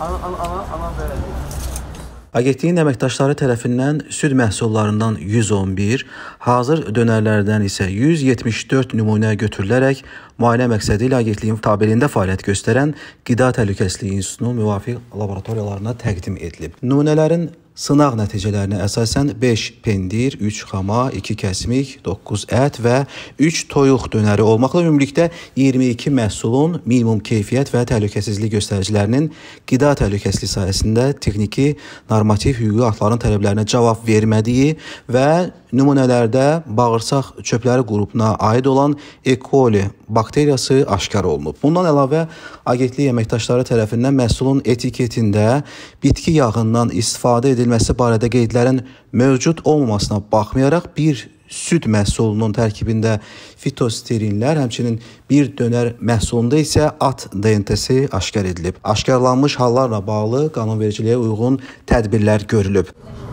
alan verəcək. Agentliyin əməkdaşları tərəfindən süd məhsullarından 111, hazır dönərlərdən isə 174 nümunə götürülərək müayinə məqsədi ilə agentliyin tabeliyində fəaliyyət göstərən Qida Təhlükəsizliyi İnstitutunun müvafiq laboratoriyalarına təqdim edilib. Nümunələrin Sınaq nəticələrinə əsasən 5 pendir, 3 xama, 2 kəsmik, 9 ət və 3 toyuq dönəri olmaqla ümumilikdə 22 məhsulun minimum keyfiyyət və təhlükəsizlik göstəricilərinin qida təhlükəsizliyi sahəsində texniki normativ hüquqi aktların tələblərinə cavab vermədiyi və nümunələrdə bağırsaq çöpləri qrupuna aid olan E. coli bakteriyası aşkar olunub. Bundan əlavə agentlik əməkdaşları tərəfindən məhsulun etiketində bitki yağından istifadə edilməsində edilməsi barədə qeydlərin mövcud olmamasına baxmayaraq bir süd məhsulunun tərkibində fitosterinlər, həmçinin bir dönər məhsulunda isə at DNT-si aşkar edilib. Aşkarlanmış hallarla bağlı qanunvericiliyə uyğun tədbirlər görülüb.